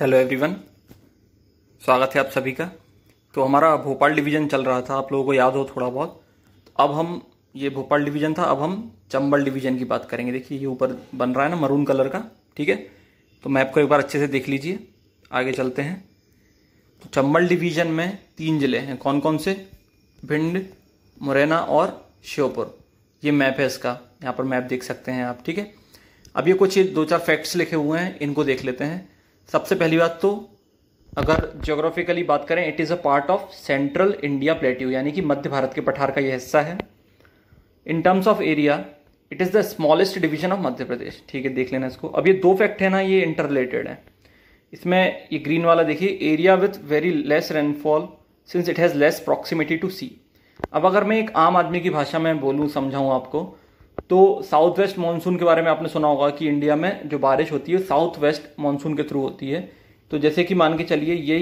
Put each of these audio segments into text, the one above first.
hello everyone स्वागत है आप सभी का तो हमारा भोपाल डिवीज़न चल रहा था आप लोगों को याद हो थोड़ा बहुत तो अब हम ये भोपाल डिवीज़न था अब हम चंबल डिवीज़न की बात करेंगे देखिए ये ऊपर बन रहा है ना मरून कलर का ठीक है तो मैप को एक बार अच्छे से देख लीजिए आगे चलते हैं तो चंबल डिवीज़न में तीन ज़िले हैं कौन कौन से भिंड मुरैना और श्योपुर ये मैप है इसका यहाँ पर मैप देख सकते हैं आप ठीक है अब ये कुछ ये दो चार फैक्ट्स लिखे हुए हैं इनको देख लेते हैं सबसे पहली बात तो अगर जोग्राफिकली बात करें it is a part of central India plateau यानी कि मध्य भारत के पठार का यह हिस्सा है in terms of area it is the smallest division of Madhya Pradesh ठीक है देख लेना इसको अब ये दो फैक्ट है ना ये इंटर रिलेटेड है इसमें ये ग्रीन वाला देखिए area with very less rainfall since it has less proximity to sea अब अगर मैं एक आम आदमी की भाषा में बोलूँ समझाऊँ आपको तो साउथ वेस्ट मानसून के बारे में आपने सुना होगा कि इंडिया में जो बारिश होती है साउथ वेस्ट मानसून के थ्रू होती है तो जैसे कि मान के चलिए ये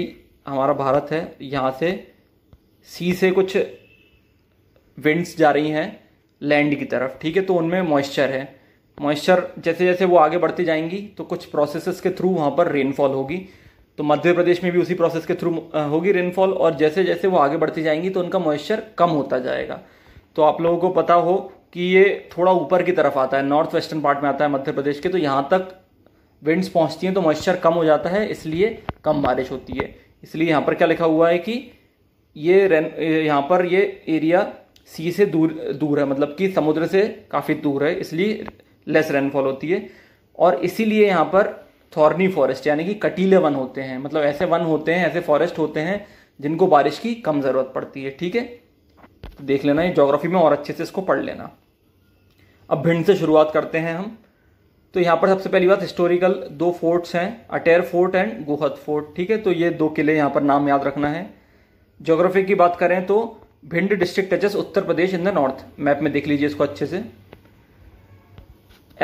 हमारा भारत है यहाँ से सी से कुछ विंड्स जा रही हैं लैंड की तरफ ठीक है तो उनमें मॉइस्चर है मॉइस्चर जैसे जैसे वो आगे बढ़ती जाएंगी तो कुछ प्रोसेसेस के थ्रू वहाँ पर रेनफॉल होगी तो मध्य प्रदेश में भी उसी प्रोसेस के थ्रू होगी रेनफॉल और जैसे जैसे वो आगे बढ़ती जाएंगी तो उनका मॉइस्चर कम होता जाएगा तो आप लोगों को पता हो कि ये थोड़ा ऊपर की तरफ आता है नॉर्थ वेस्टर्न पार्ट में आता है मध्य प्रदेश के तो यहाँ तक विंड्स पहुँचती हैं तो मॉइस्चर कम हो जाता है इसलिए कम बारिश होती है इसलिए यहाँ पर क्या लिखा हुआ है कि ये रेन यहाँ पर ये एरिया सी से दूर दूर है मतलब कि समुद्र से काफ़ी दूर है इसलिए लेस रेनफॉल होती है और इसीलिए यहाँ पर थॉर्नी फॉरेस्ट यानी कि कटीले वन होते हैं मतलब ऐसे वन होते हैं ऐसे फॉरेस्ट होते हैं जिनको बारिश की कम ज़रूरत पड़ती है ठीक है तो देख लेना ये जोग्राफी में और अच्छे से इसको पढ़ लेना अब भिंड से शुरुआत करते हैं हम तो यहाँ पर सबसे पहली बात हिस्टोरिकल दो फोर्ट्स हैं Ater fort and Gohad fort ठीक है तो ये दो किले यहाँ पर नाम याद रखना है ज्योग्राफी की बात करें तो Bhind district touches Uttar Pradesh in the north map में देख लीजिए इसको अच्छे से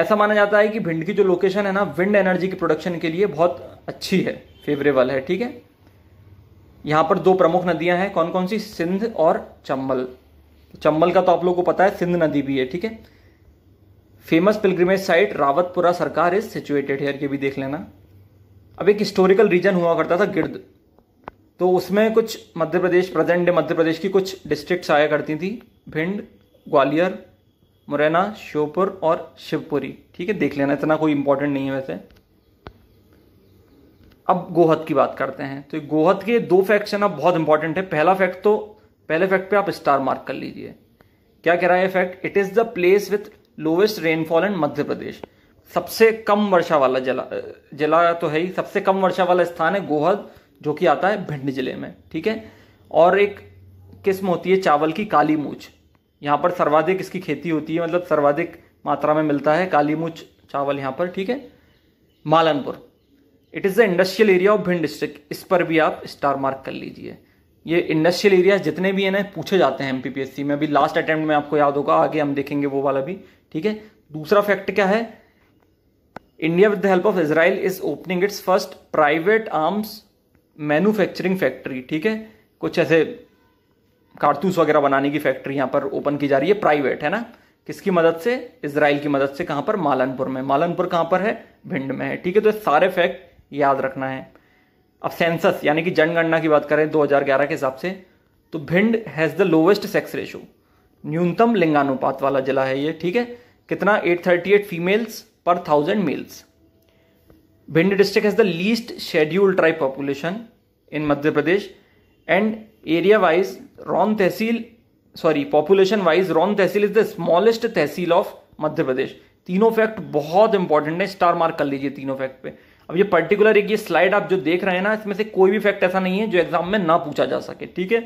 ऐसा माना जाता है कि भिंड की जो लोकेशन है ना विंड एनर्जी के प्रोडक्शन के लिए बहुत अच्छी है फेवरेबल है ठीक है यहाँ पर दो प्रमुख नदियां हैं कौन कौन सी सिंध और चंबल चंबल का तो आप लोगों को पता है सिंध नदी भी है ठीक है फेमस पिलग्रिमेज साइट रावतपुरा सरकार इज सिचुएटेड हेयर ये भी देख लेना अब एक हिस्टोरिकल रीजन हुआ करता था गिर्द तो उसमें कुछ मध्य प्रदेश प्रेजेंट डे मध्य प्रदेश की कुछ डिस्ट्रिक्ट आया करती थी भिंड ग्वालियर मुरैना श्योपुर और शिवपुरी ठीक है देख लेना इतना कोई इंपॉर्टेंट नहीं है वैसे अब गोहद की बात करते हैं तो गोहद के दो फैक्ट्स ना बहुत इंपॉर्टेंट है पहला फैक्ट तो पहले फैक्ट पे आप स्टार मार्क कर लीजिए क्या कह रहा है fact it is the place with lowest rainfall in Madhya Pradesh सबसे कम वर्षा वाला जिला जिला तो है ही सबसे कम वर्षा वाला स्थान है गोहद जो कि आता है भिंड जिले में ठीक है और एक किस्म होती है चावल की काली मूछ यहाँ पर सर्वाधिक इसकी खेती होती है मतलब सर्वाधिक मात्रा में मिलता है काली मूछ चावल यहाँ पर ठीक है Malanpur it is the industrial area of Bhind district इस पर भी आप स्टार मार्क कर लीजिए ये इंडस्ट्रियल एरिया जितने भी हैं ना पूछे जाते हैं एमपीपीएससी में अभी लास्ट अटेम्प्ट में आपको याद होगा आगे हम देखेंगे वो वाला भी ठीक है दूसरा फैक्ट क्या है India with the help of Israel is opening its first private arms manufacturing factory ठीक है कुछ ऐसे कारतूस वगैरह बनाने की फैक्ट्री यहाँ पर ओपन की जा रही है प्राइवेट है ना किसकी मदद से इसराइल की मदद से कहाँ पर मालनपुर में मालनपुर कहाँ पर है भिंड में है ठीक है तो सारे फैक्ट याद रखना है अब सेंसस यानी कि जनगणना की बात करें 2011 के हिसाब से तो Bhind has the lowest sex ratio न्यूनतम लिंगानुपात वाला जिला है ये ठीक है कितना 838 females per thousand males Bhind district has the least schedule tribe population in Madhya Pradesh and area wise Ron tehsil sorry population wise Ron tehsil is the smallest tehsil of Madhya Pradesh तीनों फैक्ट बहुत इंपॉर्टेंट है स्टार मार्क कर लीजिए तीनों फैक्ट पे अब ये पर्टिकुलर एक ये स्लाइड आप जो देख रहे हैं ना इसमें से कोई भी फैक्ट ऐसा नहीं है जो एग्जाम में ना पूछा जा सके ठीक है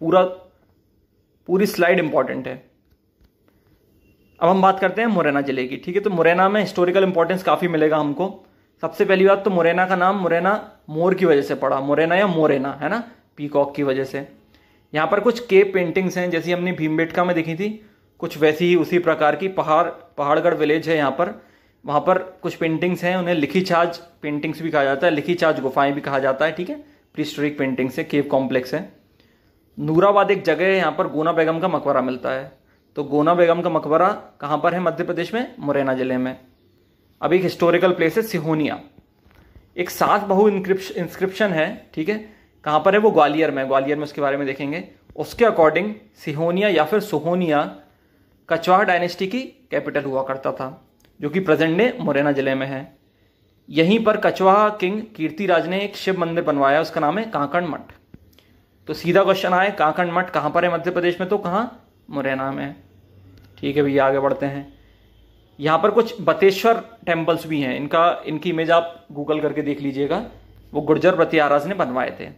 पूरा पूरी स्लाइड इंपॉर्टेंट है अब हम बात करते हैं मुरैना जिले की ठीक है तो मुरैना में हिस्टोरिकल इंपॉर्टेंस काफ़ी मिलेगा हमको सबसे पहली बात तो मुरैना का नाम मुरैना मोर की वजह से पड़ा मुरैना या मोरेना है ना पीकॉक की वजह से यहाँ पर कुछ के पेंटिंग्स हैं जैसी हमने भीमबेटका में देखी थी कुछ वैसी ही उसी प्रकार की पहाड़ पहाड़गढ़ विलेज है यहाँ पर वहाँ पर कुछ पेंटिंग्स हैं उन्हें लिखी छाज पेंटिंग्स भी कहा जाता है लिखी छाज गुफाएं भी कहा जाता है ठीक है प्रिस्टोरिक पेंटिंग्स है केव कॉम्प्लेक्स है नूराबाद एक जगह है यहाँ पर गोना बेगम का मकबरा मिलता है तो गोना बेगम का मकबरा कहाँ पर है मध्य प्रदेश में मुरैना जिले में अब एक हिस्टोरिकल प्लेस है सिहोनिया एक सात बहु इंस्क्रिप्शन है ठीक है कहाँ पर है वो ग्वालियर में ग्वालियर में उसके बारे में देखेंगे उसके अकॉर्डिंग सिहोनिया या फिर सोहोनिया कचवाहा डायनेस्टी की कैपिटल हुआ करता था जो कि प्रेजेंट डे मुरैना जिले में है यहीं पर कछवाहा किंग कीर्तिराज ने एक शिव मंदिर बनवाया उसका नाम है कांकण मठ तो सीधा क्वेश्चन आए कांकण मठ कहां पर है मध्य प्रदेश में तो कहां मुरैना में ठीक है भैया आगे बढ़ते हैं यहां पर कुछ बतेश्वर टेम्पल्स भी हैं इनका इनकी इमेज आप गूगल करके देख लीजिएगा वो गुर्जर प्रत्याराज ने बनवाए थे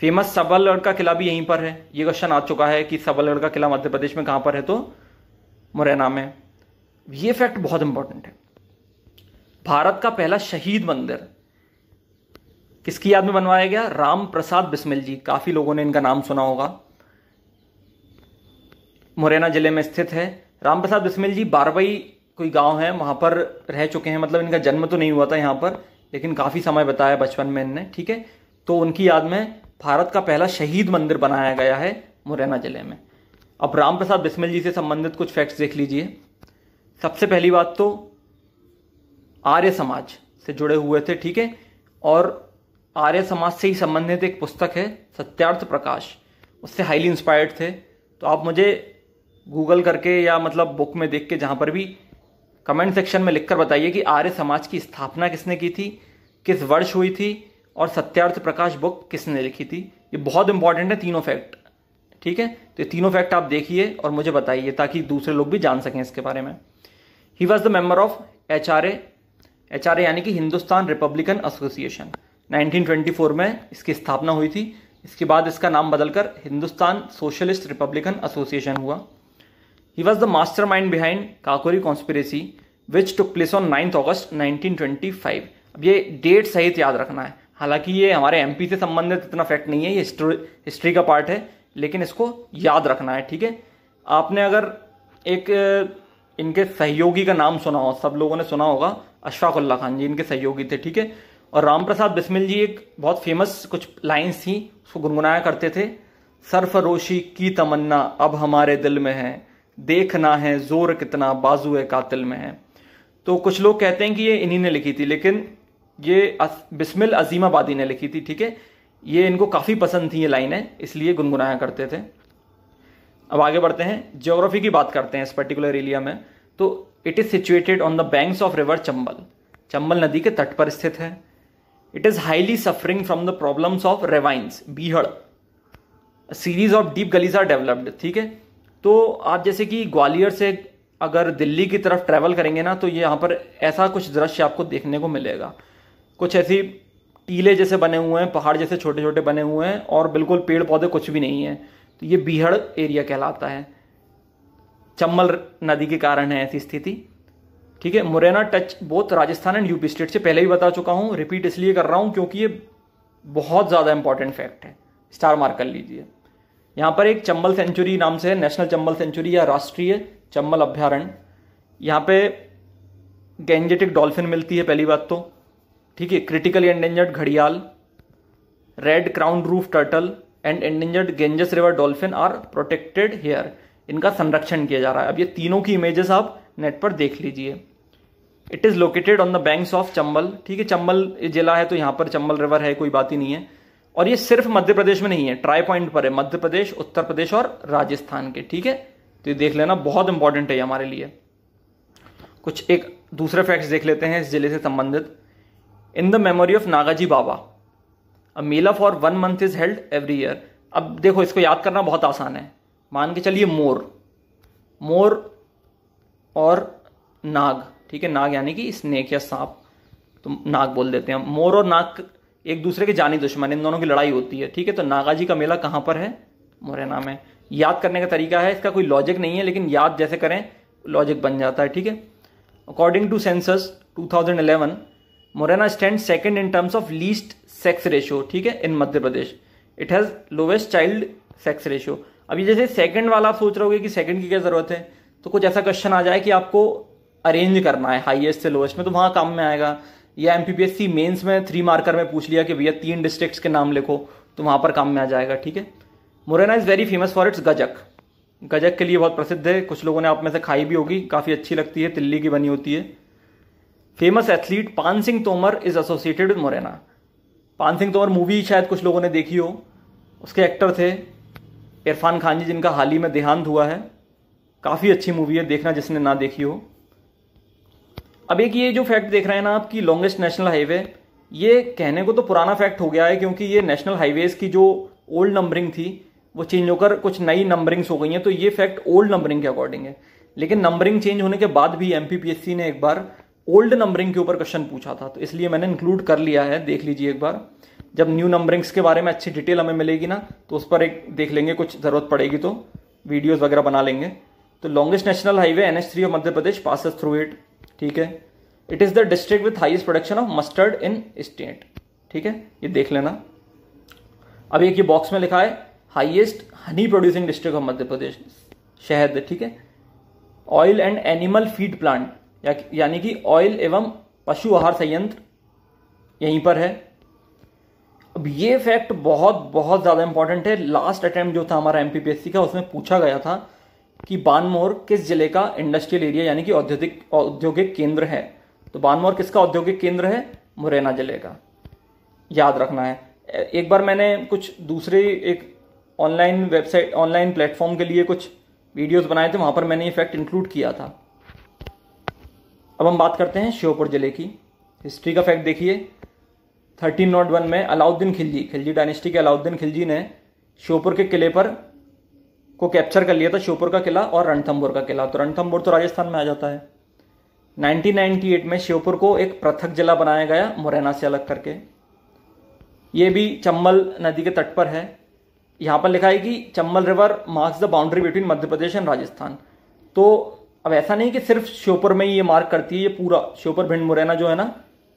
फेमस सबलगढ़ का किला भी यहीं पर है ये क्वेश्चन आ चुका है कि सबलगढ़ का किला मध्य प्रदेश में कहां पर है तो मुरैना में ये फैक्ट बहुत इंपॉर्टेंट है भारत का पहला शहीद मंदिर किसकी याद में बनवाया गया राम प्रसाद बिस्मिल जी काफी लोगों ने इनका नाम सुना होगा मुरैना जिले में स्थित है राम प्रसाद बिस्मिल जी बारवई कोई गांव है वहां पर रह चुके हैं मतलब इनका जन्म तो नहीं हुआ था यहां पर लेकिन काफी समय बताया बचपन में इनने ठीक है तो उनकी याद में भारत का पहला शहीद मंदिर बनाया गया है मुरैना जिले में अब राम प्रसाद बिस्मिल जी से संबंधित कुछ फैक्ट्स देख लीजिए सबसे पहली बात तो आर्य समाज से जुड़े हुए थे ठीक है और आर्य समाज से ही संबंधित एक पुस्तक है सत्यार्थ प्रकाश उससे हाईली इंस्पायर्ड थे तो आप मुझे गूगल करके या मतलब बुक में देख के जहाँ पर भी कमेंट सेक्शन में लिखकर बताइए कि आर्य समाज की स्थापना किसने की थी किस वर्ष हुई थी और सत्यार्थ प्रकाश बुक किसने लिखी थी ये बहुत इंपॉर्टेंट है तीनों फैक्ट ठीक है तो ये तीनों फैक्ट आप देखिए और मुझे बताइए ताकि दूसरे लोग भी जान सकें इसके बारे में he was the member of H R H R यानी कि हिंदुस्तान रिपब्लिकन एसोसिएशन 1924 में इसकी स्थापना हुई थी इसके बाद इसका नाम बदलकर हिंदुस्तान सोशलिस्ट रिपब्लिकन एसोसिएशन हुआ he was the mastermind behind Kakori conspiracy which took place on ninth August 1925 अब ये डेट सहित याद रखना है हालांकि ये हमारे एमपी से संबंधित इतना फैक्ट नहीं है ये हिस्ट्री का पार्ट है लेकिन इसको याद रखना है ठीक है आपने अगर एक इनके सहयोगी का नाम सुना हो सब लोगों ने सुना होगा उल्ला खान जी इनके सहयोगी थे ठीक है और राम प्रसाद बिस्मिल जी एक बहुत फेमस कुछ लाइन्स थी उसको गुनगुनाया करते थे सरफरोशी की तमन्ना अब हमारे दिल में है देखना है जोर कितना बाजू है कातिल में है तो कुछ लोग कहते हैं कि ये इन्हीं ने लिखी थी लेकिन ये बिस्मिल अजीमाबादी ने लिखी थी ठीक है ये इनको काफ़ी पसंद थी ये लाइनें इसलिए गुनगुनाया करते थे अब आगे बढ़ते हैं ज्योग्राफी की बात करते हैं इस पर्टिकुलर एरिया में तो it is situated on the banks of river Chambal Chambal नदी के तट पर स्थित है it is highly suffering from the problems of ravines बीहड़ series of deep gullies are developed ठीक है तो आप जैसे कि ग्वालियर से अगर दिल्ली की तरफ ट्रैवल करेंगे ना तो ये यहाँ पर ऐसा कुछ दृश्य आपको देखने को मिलेगा कुछ ऐसी टीले जैसे बने हुए हैं पहाड़ जैसे छोटे छोटे बने हुए हैं और बिल्कुल पेड़ पौधे कुछ भी नहीं है तो ये बीहड़ एरिया कहलाता है चम्बल नदी के कारण है ऐसी स्थिति ठीक है Morena touch both Rajasthan and UP state से पहले ही बता चुका हूँ रिपीट इसलिए कर रहा हूँ क्योंकि ये बहुत ज़्यादा इंपॉर्टेंट फैक्ट है स्टार मार्क कर लीजिए यहाँ पर एक चंबल सेंचुरी नाम से है नेशनल चंबल सेंचुरी या राष्ट्रीय चंबल अभ्यारण्य यहाँ पे गेंजेटिक डॉल्फिन मिलती है पहली बात तो ठीक है क्रिटिकली एंडेंजर्ड घड़ियाल red crown roof turtle and endangered Ganges river dolphin are protected here इनका संरक्षण किया जा रहा है अब ये तीनों की इमेजेस आप नेट पर देख लीजिए it is located on the banks of Chambal ठीक है चंबल जिला है तो यहाँ पर चंबल रिवर है कोई बात ही नहीं है और ये सिर्फ मध्य प्रदेश में नहीं है ट्राई पॉइंट पर है मध्य प्रदेश उत्तर प्रदेश और राजस्थान के ठीक है तो ये देख लेना बहुत इंपॉर्टेंट है हमारे लिए कुछ एक दूसरे फैक्ट्स देख लेते हैं इस जिले से संबंधित in the memory of Nagaji Baba a mela for one month is held every year अब देखो इसको याद करना बहुत आसान है मान के चलिए मोर मोर और नाग ठीक है नाग यानी कि स्नेक या सांप तो नाग बोल देते हैं मोर और नाग एक दूसरे के जानी दुश्मन इन दोनों की लड़ाई होती है ठीक है तो नागाजी का मेला कहाँ पर है मुरैना में याद करने का तरीका है इसका कोई लॉजिक नहीं है लेकिन याद जैसे करें लॉजिक बन जाता है ठीक है according to census 2011 Morena stand second in terms of least sex ratio ठीक है in Madhya Pradesh it has lowest child sex ratio अभी जैसे सेकंड वाला आप सोच रहोगे कि सेकंड की क्या ज़रूरत है तो कुछ ऐसा क्वेश्चन आ जाए कि आपको अरेंज करना है हाईएस्ट से लोएस्ट में तो वहाँ काम में आएगा या एम पी मेंस में थ्री मार्कर में पूछ लिया कि भैया तीन डिस्ट्रिक्ट्स के नाम लिखो तो वहाँ पर काम में आ जाएगा ठीक है Morena is very famous for its gajak गजक के लिए बहुत प्रसिद्ध है कुछ लोगों ने आप में से खाई भी होगी काफ़ी अच्छी लगती है तिल्ली की बनी होती है famous athlete Paan Singh Tomar is associated with Morena Paan Singh Tomar movie शायद कुछ लोगों ने देखी हो उसके एक्टर थे इरफान खान जी जिनका हाल ही में देहांत हुआ है काफ़ी अच्छी मूवी है देखना जिसने ना देखी हो अब एक ये जो फैक्ट देख रहे हैं ना आपकी लॉन्गेस्ट नेशनल हाईवे ये कहने को तो पुराना फैक्ट हो गया है क्योंकि ये नेशनल हाईवेज़ की जो ओल्ड नंबरिंग थी वो चेंज होकर कुछ नई नंबरिंग्स हो गई हैं तो ये फैक्ट ओल्ड नंबरिंग के अकॉर्डिंग है लेकिन नंबरिंग चेंज होने के बाद भी एम ने एक बार ओल्ड नंबरिंग के ऊपर क्वेश्चन पूछा था तो इसलिए मैंने इंक्लूड कर लिया है देख लीजिए एक बार जब न्यू नंबरिंग्स के बारे में अच्छी डिटेल हमें मिलेगी ना तो उस पर एक देख लेंगे कुछ ज़रूरत पड़ेगी तो वीडियोस वगैरह बना लेंगे तो longest national highway N H three of Madhya Pradesh passes through it ठीक है it is the district with highest production of mustard in state ठीक है ये देख लेना अभी एक ये बॉक्स में लिखा है highest honey producing district of Madhya Pradesh शहद ठीक है oil and animal feed plant यानी कि ऑयल एवं पशु आहार संयंत्र यहीं पर है अब ये फैक्ट बहुत बहुत ज़्यादा इंपॉर्टेंट है लास्ट अटैम्प्ट जो था हमारा एम का उसमें पूछा गया था कि बानमोर किस जिले का इंडस्ट्रियल एरिया यानी कि औद्योगिक औद्योगिक केंद्र है तो बानमोर किसका औद्योगिक केंद्र है मुरैना जिले का याद रखना है एक बार मैंने कुछ दूसरे एक ऑनलाइन वेबसाइट ऑनलाइन प्लेटफॉर्म के लिए कुछ वीडियोस बनाए थे वहाँ पर मैंने ये फैक्ट इंक्लूड किया था अब हम बात करते हैं श्योपुर जिले की हिस्ट्री का फैक्ट देखिए थर्टीन नॉट वन में अलाउद्दीन खिलजी खिलजी डायनेस्टी के अलाउद्दीन खिलजी ने श्योपुर के किले पर को कैप्चर कर लिया था श्योपुर का किला और रणथम्बोर का किला तो रणथम्बोर तो राजस्थान में आ जाता है 1998 में श्योपुर को एक पृथक जिला बनाया गया मुरैना से अलग करके ये भी चम्बल नदी के तट पर है यहाँ पर लिखा है कि Chambal river marks the boundary between Madhya Pradesh and Rajasthan तो अब ऐसा नहीं कि सिर्फ श्योपुर में ही ये मार्क करती है ये पूरा श्योपुर भिंड मुरैना जो है ना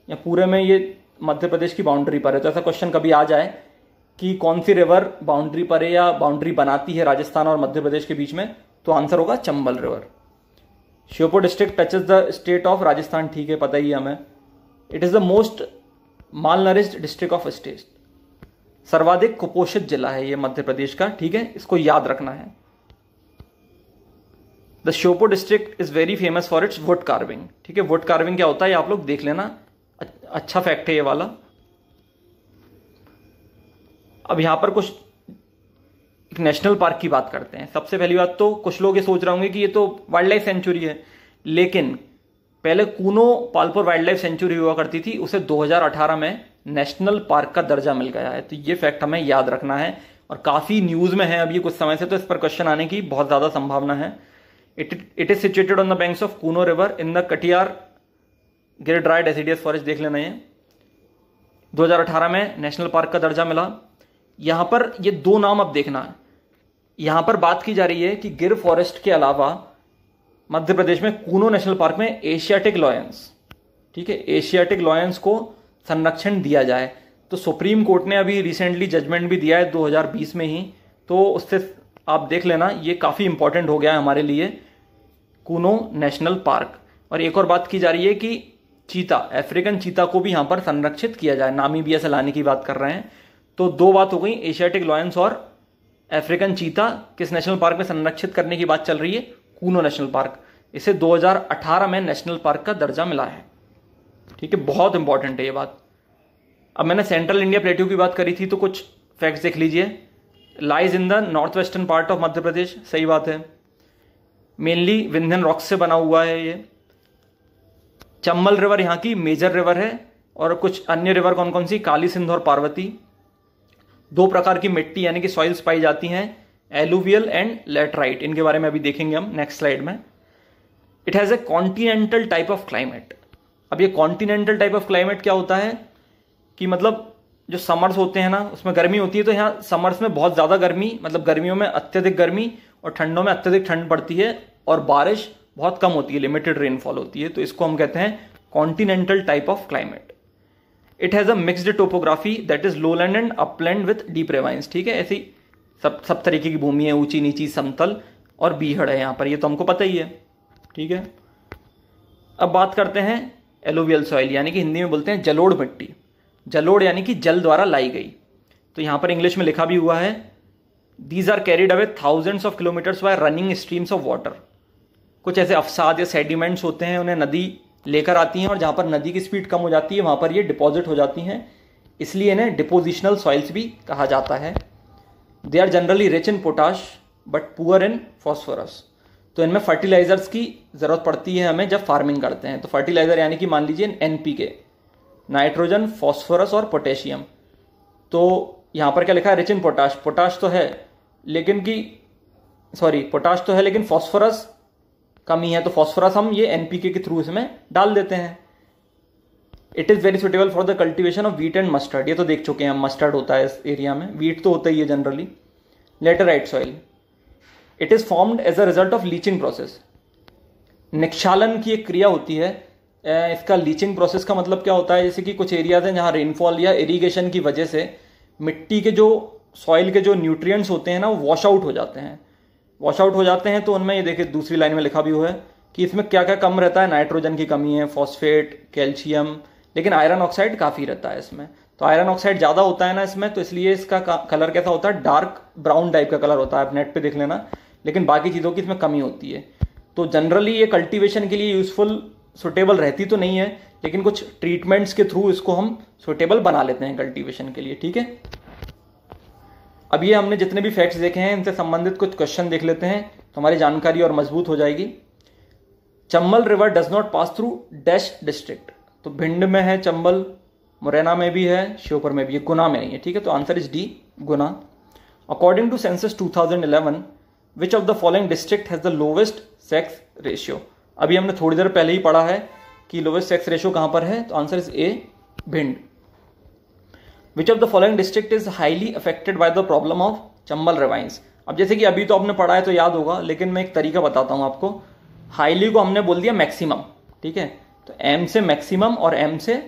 या पूरे में ये मध्य प्रदेश की बाउंड्री पर है तो ऐसा क्वेश्चन कभी आ जाए कि कौन सी रिवर बाउंड्री पर है या बाउंड्री बनाती है राजस्थान और मध्य प्रदेश के बीच में तो आंसर होगा Chambal river Sheopur district touches the state of Rajasthan ठीक है पता ही हमें इट इज़ द मोस्ट माल डिस्ट्रिक्ट ऑफ स्टेट सर्वाधिक कुपोषित जिला है यह मध्य प्रदेश का ठीक है इसको याद रखना है the Sheopur district is very famous for its wood carving ठीक है वुड कार्विंग क्या होता है आप लोग देख लेना अच्छा फैक्ट है ये वाला अब यहां पर कुछ एक नेशनल पार्क की बात करते हैं सबसे पहली बात तो कुछ लोग ये सोच रहे होंगे कि ये तो वाइल्ड लाइफ सेंचुरी है लेकिन पहले Kuno Palpur wildlife sanctuary हुआ करती थी उसे 2018 में नेशनल पार्क का दर्जा मिल गया है तो ये फैक्ट हमें याद रखना है और काफ़ी न्यूज़ में है अभी कुछ समय से तो इस पर क्वेश्चन आने की बहुत ज़्यादा संभावना है it it is situated on the banks of Kuno river in the Kathiawar Gir dry एसिडियस forest देख लेना ये 2018 में नेशनल पार्क का दर्जा मिला यहां पर ये दो नाम अब देखना है यहां पर बात की जा रही है कि गिर फॉरेस्ट के अलावा मध्य प्रदेश में कूनो नेशनल पार्क में एशियाटिक लॉयंस ठीक है एशियाटिक लॉयंस को संरक्षण दिया जाए तो सुप्रीम कोर्ट ने अभी रिसेंटली जजमेंट भी दिया है 2020 में ही तो उससे आप देख लेना ये काफ़ी इंपॉर्टेंट हो गया है हमारे लिए कूनो नेशनल पार्क और एक और बात की जा रही है कि चीता अफ्रीकन चीता को भी यहाँ पर संरक्षित किया जाए नामीबिया से लाने की बात कर रहे हैं तो दो बात हो गई एशियाटिक लॉयंस और अफ्रीकन चीता किस नेशनल पार्क में संरक्षित करने की बात चल रही है कूनो नेशनल पार्क इसे 2018 में नेशनल पार्क का दर्जा मिला है ठीक है बहुत इंपॉर्टेंट है ये बात अब मैंने सेंट्रल इंडिया प्लेट्यू की बात करी थी तो कुछ फैक्ट्स देख लीजिए lies in the north western part of Madhya Pradesh सही बात है मेनली विंध्यन रॉक्स से बना हुआ है ये चम्बल रिवर यहाँ की मेजर रिवर है और कुछ अन्य रिवर कौन कौन सी काली सिंध और पार्वती दो प्रकार की मिट्टी यानी कि सॉइल्स पाई जाती हैं एलुवियल एंड लेटराइट इनके बारे में अभी देखेंगे हम नेक्स्ट स्लाइड में it has a continental type of climate अब ये कॉन्टिनेंटल टाइप ऑफ क्लाइमेट क्या होता है कि मतलब जो समर्स होते हैं ना उसमें गर्मी होती है तो यहाँ समर्स में बहुत ज़्यादा गर्मी मतलब गर्मियों में अत्यधिक गर्मी और ठंडों में अत्यधिक ठंड पड़ती है और बारिश बहुत कम होती है लिमिटेड रेनफॉल होती है तो इसको हम कहते हैं continental type of climate it has a mixed topography that is lowland and upland with deep ravines ठीक है ऐसी सब सब तरीके की भूमि है ऊंची नीची समतल और बीहड़ है यहाँ पर ये तो हमको पता ही है ठीक है अब बात करते हैं एलोवियल सॉइल यानी कि हिंदी में बोलते हैं जलोड़ मिट्टी जलोड़ यानी कि जल द्वारा लाई गई तो यहाँ पर इंग्लिश में लिखा भी हुआ है these are carried away thousands of kilometres by running streams of water कुछ ऐसे अफसाद या सेडिमेंट्स होते हैं उन्हें नदी लेकर आती हैं और जहाँ पर नदी की स्पीड कम हो जाती है वहाँ पर ये डिपॉजिट हो जाती हैं इसलिए इन्हें डिपोजिशनल सॉइल्स भी कहा जाता है they are generally rich in potash but poor in phosphorus तो इनमें फर्टिलाइजर्स की ज़रूरत पड़ती है हमें जब फार्मिंग करते हैं तो फर्टिलाइज़र यानी कि मान लीजिए N P K nitrogen phosphorus और पोटेशियम तो यहाँ पर क्या लिखा है रिच इन पोटाश पोटाश तो है लेकिन कि सॉरी पोटाश तो है लेकिन फॉस्फोरस कमी है तो फॉस्फोरस हम ये एनपीके के थ्रू इसमें डाल देते हैं it is very suitable for the cultivation of wheat and mustard ये तो देख चुके हैं हम मस्टर्ड होता है इस एरिया में वीट तो होता ही है generally laterite soil it is formed as a result of leaching process निक्षालन की एक क्रिया होती है इसका लीचिंग प्रोसेस का मतलब क्या होता है जैसे कि कुछ एरियाज हैं जहाँ रेनफॉल या इरीगेशन की वजह से मिट्टी के जो सॉइल के जो न्यूट्रिएंट्स होते हैं ना वो वॉश आउट हो जाते हैं वॉश आउट हो जाते हैं तो उनमें ये देखिए दूसरी लाइन में लिखा भी हुआ है कि इसमें क्या क्या कम रहता है नाइट्रोजन की कमी है फॉस्फेट कैल्शियम लेकिन आयरन ऑक्साइड काफ़ी रहता है इसमें तो आयरन ऑक्साइड ज़्यादा होता है ना इसमें तो इसलिए इसका कलर कैसा होता है डार्क ब्राउन टाइप का कलर होता है आप नेट पे देख लेना लेकिन बाकी चीज़ों की इसमें कमी होती है तो जनरली ये कल्टीवेशन के लिए यूज़फुल सुटेबल रहती तो नहीं है लेकिन कुछ ट्रीटमेंट्स के थ्रू इसको हम सुटेबल बना लेते हैं कल्टीवेशन के लिए ठीक है अब ये हमने जितने भी फैक्ट्स देखे हैं इनसे संबंधित कुछ क्वेश्चन देख लेते हैं तो हमारी जानकारी और मजबूत हो जाएगी Chambal river does not pass through dash district तो भिंड में है चंबल मुरैना में भी है श्योपुर में भी है गुना में नहीं है ठीक है तो answer is D Guna according to census 2011 which of the following district has the lowest sex ratio अभी हमने थोड़ी देर पहले ही पढ़ा है कि लोवेस्ट सेक्स रेशियो कहाँ पर है तो answer is A Bhind which of the following district is highly affected by the problem of Chambal ravines अब जैसे कि अभी तो आपने पढ़ा है तो याद होगा लेकिन मैं एक तरीका बताता हूँ आपको हाईली को हमने बोल दिया मैक्सिमम ठीक है तो एम से मैक्सिमम और एम से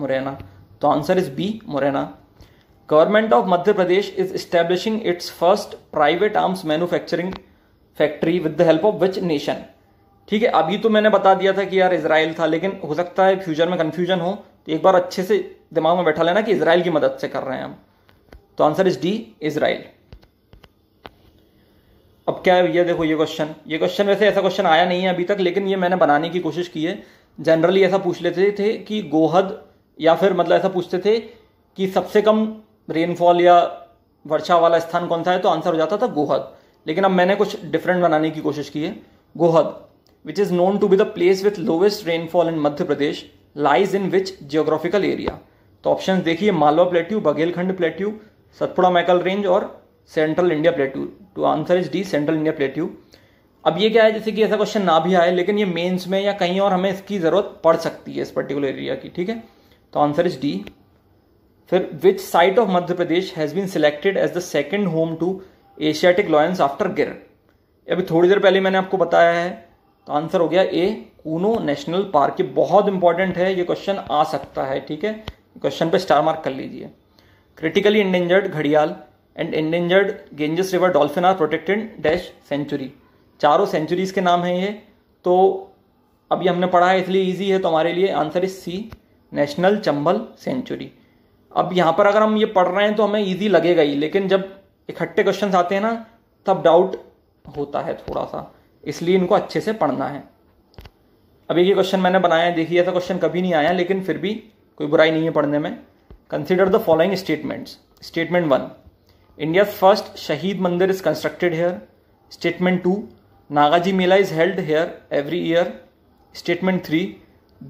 मुरैना तो answer is B Morena government of Madhya Pradesh is establishing its first private arms manufacturing factory with the help of which nation ठीक है अभी तो मैंने बता दिया था कि यार इसराइल था लेकिन हो सकता है फ्यूचर में कन्फ्यूजन हो तो एक बार अच्छे से दिमाग में बैठा लेना कि इसराइल की मदद से कर रहे हैं हम तो आंसर इज डी इसराइल अब क्या है ये देखो ये क्वेश्चन ये क्वेश्चन वैसे ऐसा क्वेश्चन आया नहीं है अभी तक लेकिन ये मैंने बनाने की कोशिश की है जनरली ऐसा पूछ लेते थे कि गोहद या फिर मतलब ऐसा पूछते थे कि सबसे कम रेनफॉल या वर्षा वाला स्थान कौन सा है तो आंसर हो जाता था गोहद लेकिन अब मैंने कुछ डिफरेंट बनाने की कोशिश की है Gohad which is known to be the place with lowest rainfall in Madhya Pradesh lies in which geographical area तो ऑप्शन देखिए Malwa plateau Baghelkhand plateau Satpura Maikal range और सेंट्रल इंडिया प्लेट्यू टू answer is D central India plateau अब ये क्या है जैसे कि ऐसा क्वेश्चन ना भी आए लेकिन ये मेंस में या कहीं और हमें इसकी ज़रूरत पड़ सकती है इस पर्टिकुलर एरिया की ठीक है तो आंसर इज डी फिर which site of Madhya Pradesh has been selected as the second home to Asiatic lions after Gir अभी थोड़ी देर पहले मैंने आपको बताया है तो आंसर हो गया ए कूनो नेशनल पार्क ये बहुत इंपॉर्टेंट है ये क्वेश्चन आ सकता है ठीक है क्वेश्चन पे स्टार मार्क कर लीजिए क्रिटिकली इंडेंजर्ड घड़ियाल and endangered Ganges river dolphin are protected dash sanctuary चारों सेंचुरीज के नाम हैं ये तो अभी हमने पढ़ा है इसलिए ईजी है तो हमारे लिए answer is C national Chambal sanctuary अब यहाँ पर अगर हम ये पढ़ रहे हैं तो हमें ईजी लगेगा ही लेकिन जब इकट्ठे क्वेश्चन आते हैं ना तब डाउट होता है थोड़ा सा इसलिए इनको अच्छे से पढ़ना है अभी ये क्वेश्चन मैंने बनाया देखिए ऐसा क्वेश्चन कभी नहीं आया लेकिन फिर भी कोई बुराई नहीं है पढ़ने में consider the following statements statement one India first Shaheed Mandir is constructed here statement two Nagaji Mela is held here every year statement three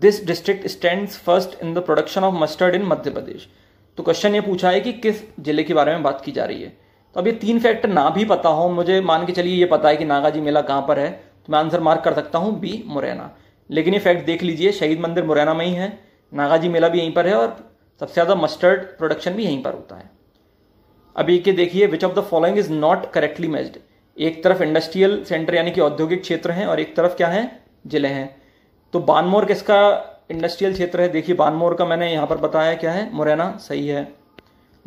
this district stand first in the production of mustard in Madhya Pradesh तो क्वेश्चन ये पूछा है कि किस जिले के बारे में बात की जा रही है तो अब ये तीन फैक्टर ना भी पता हो मुझे मान के चलिए ये पता है कि नागाजी मेला कहाँ पर है तो मैं आंसर मार्क कर सकता हूँ बी मुरैना लेकिन ये फैक्ट देख लीजिए शहीद मंदिर मुरैना में ही है नागाजी मेला भी यहीं पर है और सबसे ज़्यादा मस्टर्ड प्रोडक्शन भी यहीं पर होता है अभी के देखिए which of the following is not correctly matched एक तरफ इंडस्ट्रियल सेंटर यानी कि औद्योगिक क्षेत्र हैं और एक तरफ क्या है जिले हैं तो बानमोर किसका इंडस्ट्रियल क्षेत्र है देखिए बानमोर का मैंने यहाँ पर बताया क्या है मुरैना सही है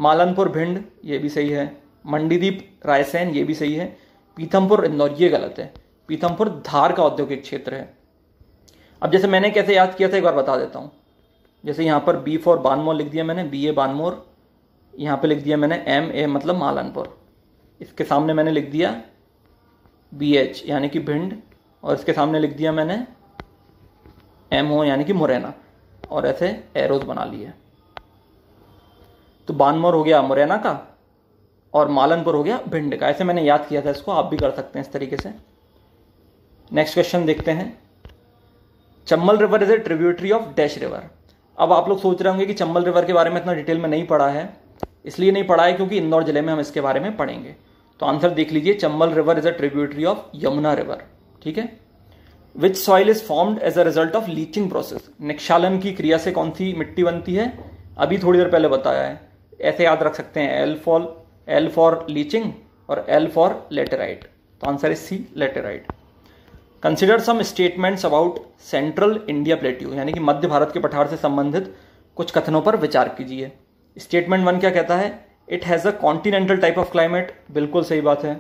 मालनपुर भिंड ये भी सही है मंडीदीप रायसेन ये भी सही है पीथमपुर इंदौर ये गलत है पीथमपुर धार का औद्योगिक क्षेत्र है अब जैसे मैंने कैसे याद किया था एक बार बता देता हूँ जैसे यहाँ पर बी फॉर बानमोर लिख दिया मैंने बी ए बानमोर यहाँ पे लिख दिया मैंने एम ए मतलब मालनपुर इसके सामने मैंने लिख दिया बी एच यानी कि भिंड और इसके सामने लिख दिया मैंने एम ओ यानी कि मुरैना और ऐसे एरोज बना लिए तो बानमोर हो गया मुरैना का और मालनपुर हो गया भिंड का ऐसे मैंने याद किया था इसको आप भी कर सकते हैं इस तरीके से नेक्स्ट क्वेश्चन देखते हैं Chambal river is a tributary of dash river अब आप लोग सोच रहे होंगे कि चंबल रिवर के बारे में इतना डिटेल में नहीं पढ़ा है इसलिए नहीं पढ़ा है क्योंकि इंदौर जिले में हम इसके बारे में पढ़ेंगे तो आंसर देख लीजिए Chambal river is a tributary of Yamuna river ठीक है which soil is formed as a result of leaching process निक्षालन की क्रिया से कौन सी मिट्टी बनती है अभी थोड़ी देर पहले बताया है ऐसे याद रख सकते हैं L for L for leaching और एल फॉर लेटेराइट तो answer is C laterite consider some statements about central India plateau यानी कि मध्य भारत के पठार से संबंधित कुछ कथनों पर विचार कीजिए स्टेटमेंट वन क्या कहता है it has a continental type of climate बिल्कुल सही बात है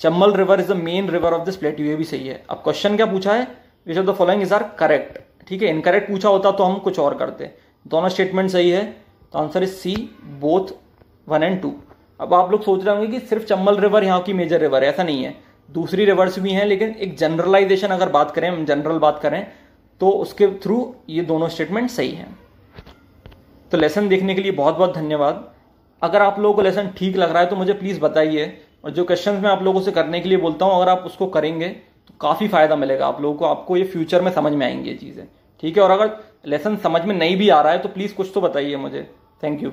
Chambal river is the main river of this plateau ये भी सही है अब क्वेश्चन क्या पूछा है which of the following is are correct ठीक है इनकरेक्ट पूछा होता तो हम कुछ और करते दोनों स्टेटमेंट सही है तो answer is C both one and two अब आप लोग सोच रहे होंगे कि सिर्फ चंबल रिवर यहाँ की मेजर रिवर है ऐसा नहीं है दूसरी रिवर्स भी हैं लेकिन एक जनरलाइजेशन अगर बात करें हम जनरल बात करें तो उसके थ्रू ये दोनों स्टेटमेंट सही हैं तो लेसन देखने के लिए बहुत बहुत धन्यवाद अगर आप लोगों को लेसन ठीक लग रहा है तो मुझे प्लीज़ बताइए और जो क्वेश्चन मैं आप लोगों से करने के लिए बोलता हूँ अगर आप उसको करेंगे तो काफ़ी फ़ायदा मिलेगा आप लोगों को आपको ये फ्यूचर में समझ में आएंगी ये चीज़ें ठीक है और अगर लेसन समझ में नहीं भी आ रहा है तो प्लीज़ कुछ तो बताइए मुझे थैंक यू